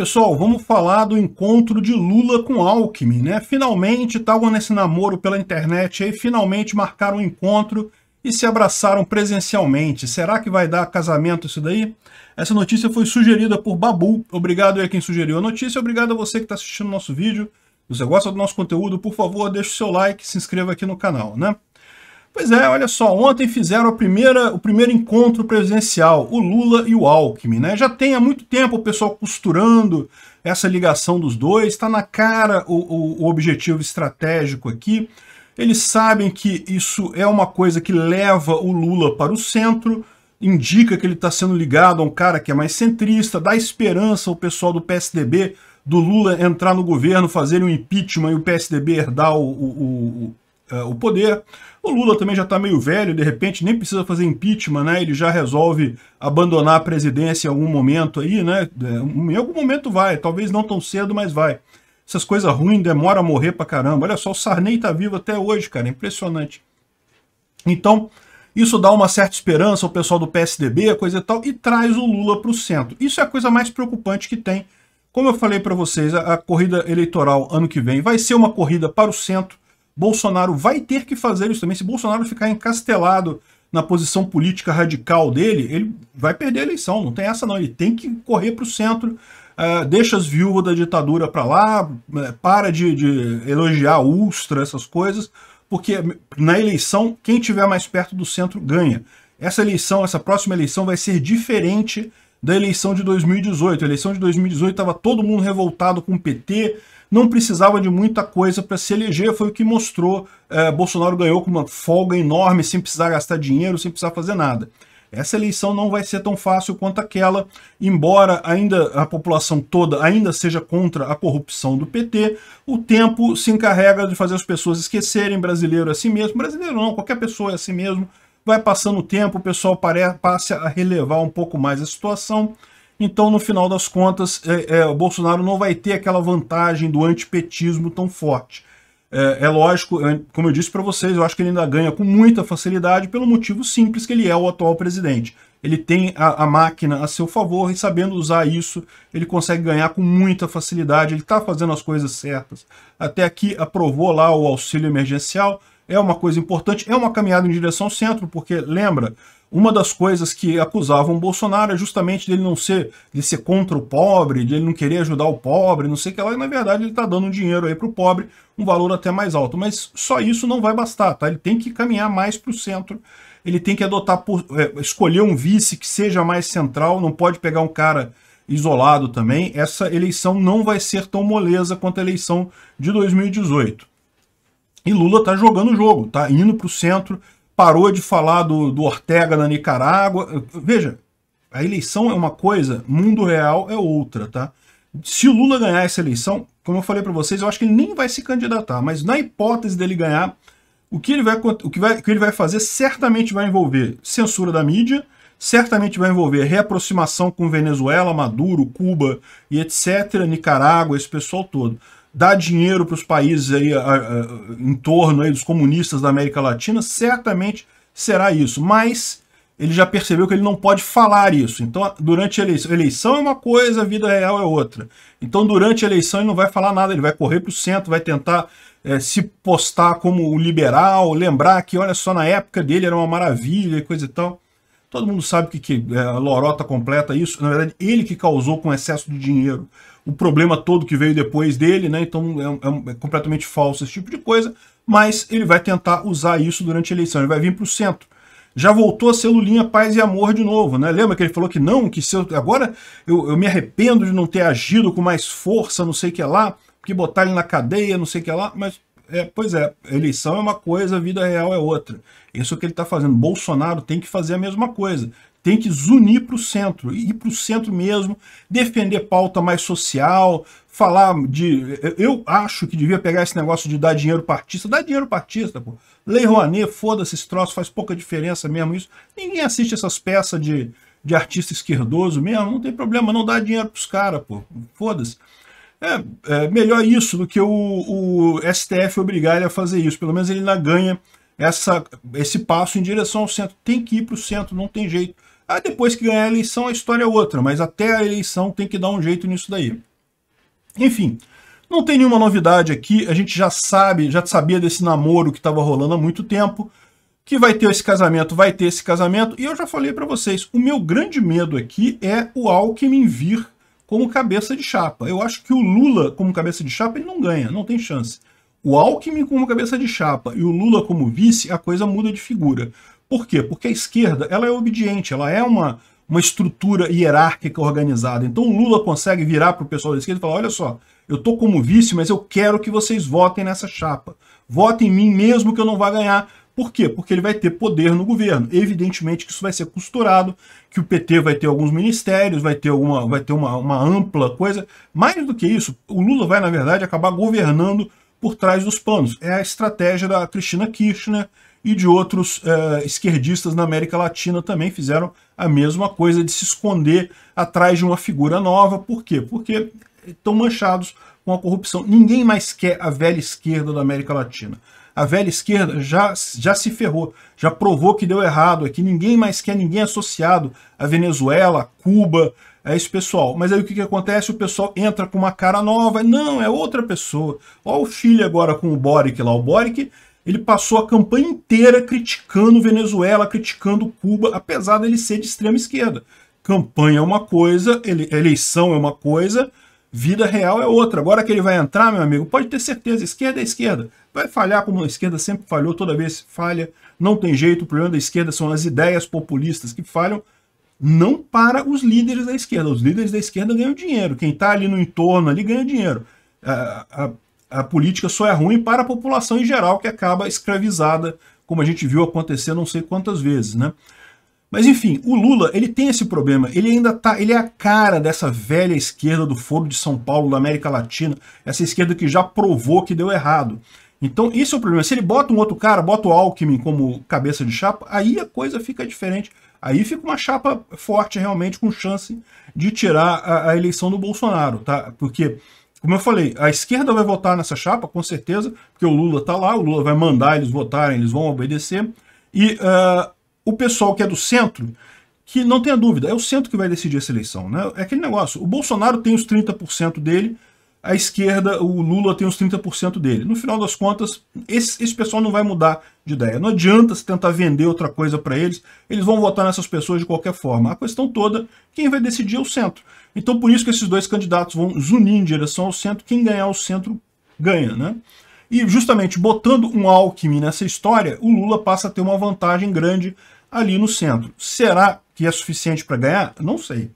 Pessoal, vamos falar do encontro de Lula com Alckmin, né? Finalmente estavam nesse namoro pela internet aí, finalmente marcaram um encontro e se abraçaram presencialmente. Será que vai dar casamento isso daí? Essa notícia foi sugerida por Babu. Obrigado a quem sugeriu a notícia, obrigado a você que está assistindo o nosso vídeo. Se você gosta do nosso conteúdo, por favor, deixe o seu like, se inscreva aqui no canal, né? Pois é, olha só, ontem fizeram primeira, o primeiro encontro presidencial, o Lula e o Alckmin, né? Já tem há muito tempo o pessoal costurando essa ligação dos dois, está na cara o, o, o objetivo estratégico aqui. Eles sabem que isso é uma coisa que leva o Lula para o centro, indica que ele está sendo ligado a um cara que é mais centrista, dá esperança ao pessoal do PSDB do Lula entrar no governo, fazer um impeachment e o PSDB herdar o, o, uh, o poder. O Lula também já está meio velho, de repente nem precisa fazer impeachment, né? Ele já resolve abandonar a presidência em algum momento aí, né? Eh, em algum momento vai, talvez não tão cedo, mas vai. Essas coisas ruins demoram a morrer pra caramba. Olha só, o Sarney tá vivo até hoje, cara, é impressionante. Então, isso dá uma certa esperança ao pessoal do PSDB, coisa e tal, e traz o Lula para o centro. Isso é a coisa mais preocupante que tem. Como eu falei para vocês, a, a corrida eleitoral ano que vem vai ser uma corrida para o centro, Bolsonaro vai ter que fazer isso também. Se Bolsonaro ficar encastelado na posição política radical dele, ele vai perder a eleição. Não tem essa, não. Ele tem que correr para o centro. Uh, deixa as viúvas da ditadura para lá, eh, para de, de elogiar a Ustra, essas coisas, porque na eleição, quem tiver mais perto do centro ganha. Essa eleição, essa próxima eleição vai ser diferente da eleição de 2018. A eleição de 2018 estava todo mundo revoltado com o PT, não precisava de muita coisa para se eleger, foi o que mostrou. Eh, Bolsonaro ganhou com uma folga enorme, sem precisar gastar dinheiro, sem precisar fazer nada. Essa eleição não vai ser tão fácil quanto aquela, embora ainda a população toda ainda seja contra a corrupção do PT, o tempo se encarrega de fazer as pessoas esquecerem brasileiro é assim mesmo, brasileiro não, qualquer pessoa é assim mesmo, Vai passando o tempo, o pessoal pare, passa a relevar um pouco mais a situação. Então, no final das contas, é, é, o Bolsonaro não vai ter aquela vantagem do antipetismo tão forte. É, é lógico, é, como eu disse para vocês, eu acho que ele ainda ganha com muita facilidade pelo motivo simples que ele é o atual presidente. Ele tem a, a máquina a seu favor e sabendo usar isso, ele consegue ganhar com muita facilidade, ele está fazendo as coisas certas. Até aqui aprovou lá o auxílio emergencial, é uma coisa importante, é uma caminhada em direção ao centro, porque, lembra, uma das coisas que acusavam Bolsonaro é justamente dele não ser, de ser contra o pobre, de ele não querer ajudar o pobre, não sei o que lá, e na verdade ele está dando dinheiro aí para o pobre, um valor até mais alto. Mas só isso não vai bastar, tá? Ele tem que caminhar mais para o centro, ele tem que adotar, por, é, escolher um vice que seja mais central, não pode pegar um cara isolado também. Essa eleição não vai ser tão moleza quanto a eleição de 2018. E Lula está jogando o jogo, está indo para o centro, parou de falar do, do Ortega na Nicarágua. Veja, a eleição é uma coisa, mundo real é outra, tá? Se o Lula ganhar essa eleição, como eu falei para vocês, eu acho que ele nem vai se candidatar, mas na hipótese dele ganhar, o que ele vai, o que vai, o que ele vai fazer certamente vai envolver censura da mídia, certamente vai envolver reaproximação com Venezuela, Maduro, Cuba e etc., Nicarágua, esse pessoal todo dar dinheiro para os países aí, a, a, em torno aí dos comunistas da América Latina, certamente será isso. Mas ele já percebeu que ele não pode falar isso. Então, durante a eleição, eleição é uma coisa, a vida real é outra. Então, durante a eleição, ele não vai falar nada, ele vai correr para o centro, vai tentar é, se postar como liberal, lembrar que, olha só, na época dele era uma maravilha e coisa e tal. Todo mundo sabe que, que é, a lorota completa isso. Na verdade, ele que causou com excesso de dinheiro o problema todo que veio depois dele, né? Então é, é, é, completamente falso esse tipo de coisa. Mas ele vai tentar usar isso durante a eleição. Ele vai vir para o centro. Já voltou a ser Lulinha Paz e Amor de novo, né? Lembra que ele falou que não, que eu, agora eu, eu me arrependo de não ter agido com mais força, não sei o que lá, que botar ele na cadeia, não sei o que lá, mas é, pois é, eleição é uma coisa, vida real é outra. Isso é o que ele está fazendo. Bolsonaro tem que fazer a mesma coisa. Tem que zunir para o centro, ir para o centro mesmo, defender pauta mais social, falar de... Eu acho que devia pegar esse negócio de dar dinheiro para artista. Dá dinheiro para artista, pô. Lei Rouanet, foda-se esse troço, faz pouca diferença mesmo isso. Ninguém assiste essas peças de, de artista esquerdoso mesmo, não tem problema, não dá dinheiro para os caras, pô. Foda-se. É, é melhor isso do que o, o, STF obrigar ele a fazer isso. Pelo menos ele ainda ganha essa, esse passo em direção ao centro. Tem que ir para o centro, não tem jeito. Ah, depois que ganhar a eleição, a história é outra, mas até a eleição tem que dar um jeito nisso daí. Enfim, não tem nenhuma novidade aqui, a gente já sabe, já sabia desse namoro que estava rolando há muito tempo, que vai ter esse casamento, vai ter esse casamento, e eu já falei para vocês, o meu grande medo aqui é o Alckmin vir como cabeça de chapa. Eu acho que o Lula como cabeça de chapa ele não ganha, não tem chance. O Alckmin como cabeça de chapa e o Lula como vice, a coisa muda de figura. Por quê? Porque a esquerda ela é obediente, ela é uma, uma estrutura hierárquica organizada. Então o Lula consegue virar para o pessoal da esquerda e falar, olha só, eu estou como vice, mas eu quero que vocês votem nessa chapa. Votem em mim mesmo que eu não vá ganhar, por quê? Porque ele vai ter poder no governo. Evidentemente que isso vai ser costurado, que o PT vai ter alguns ministérios, vai ter, alguma, vai ter uma, uma ampla coisa. Mais do que isso, o Lula vai, na verdade, acabar governando por trás dos panos. É a estratégia da Cristina Kirchner e de outros eh, esquerdistas na América Latina também fizeram a mesma coisa de se esconder atrás de uma figura nova. Por quê? Porque estão manchados com a corrupção. Ninguém mais quer a velha esquerda da América Latina a velha esquerda já, já se ferrou, já provou que deu errado aqui. É ninguém mais quer ninguém associado à Venezuela, Cuba, é esse pessoal. Mas aí o que, que acontece? O pessoal entra com uma cara nova. Não, é outra pessoa. Olha o filho agora com o Boric lá. O Boric ele passou a campanha inteira criticando Venezuela, criticando Cuba, apesar dele ser de extrema esquerda. Campanha é uma coisa, ele, eleição é uma coisa, vida real é outra. Agora que ele vai entrar, meu amigo, pode ter certeza, esquerda é esquerda, Vai falhar como a esquerda sempre falhou, toda vez falha, não tem jeito. O problema da esquerda são as ideias populistas que falham, não para os líderes da esquerda. Os líderes da esquerda ganham dinheiro, quem está ali no entorno ali ganha dinheiro. A, a, a política só é ruim para a população em geral, que acaba escravizada, como a gente viu acontecer não sei quantas vezes, né? Mas enfim, o Lula, ele tem esse problema, ele ainda tá, ele é a cara dessa velha esquerda do Foro de São Paulo, da América Latina, essa esquerda que já provou que deu errado. Então, isso é o problema. Se ele bota um outro cara, bota o Alckmin como cabeça de chapa, aí a coisa fica diferente. Aí fica uma chapa forte, realmente, com chance de tirar a, a eleição do Bolsonaro, tá? Porque, como eu falei, a esquerda vai votar nessa chapa, com certeza, porque o Lula tá lá, o Lula vai mandar eles votarem, eles vão obedecer. E uh, o pessoal que é do centro, que não tenha dúvida, é o centro que vai decidir essa eleição, né? É aquele negócio, o Bolsonaro tem os 30% dele, a esquerda, o Lula tem uns 30% dele. No final das contas, esse, esse pessoal não vai mudar de ideia. Não adianta se tentar vender outra coisa para eles, eles vão votar nessas pessoas de qualquer forma. A questão toda, quem vai decidir é o centro. Então por isso que esses dois candidatos vão zunir em direção ao centro, quem ganhar o centro ganha, né? E justamente botando um Alckmin nessa história, o Lula passa a ter uma vantagem grande ali no centro. Será que é suficiente para ganhar? Não sei.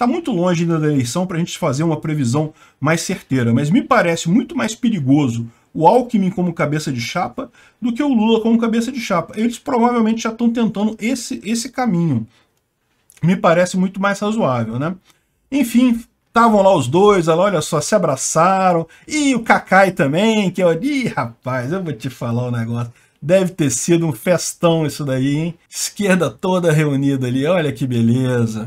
Está muito longe ainda da eleição para a gente fazer uma previsão mais certeira, mas me parece muito mais perigoso o Alckmin como cabeça de chapa do que o Lula como cabeça de chapa. Eles provavelmente já estão tentando esse, esse caminho. Me parece muito mais razoável, né? Enfim, estavam lá os dois, olha só, se abraçaram. E o Kakai também, que eu... É Ih, rapaz, eu vou te falar um negócio. Deve ter sido um festão isso daí, hein? Esquerda toda reunida ali, olha que beleza.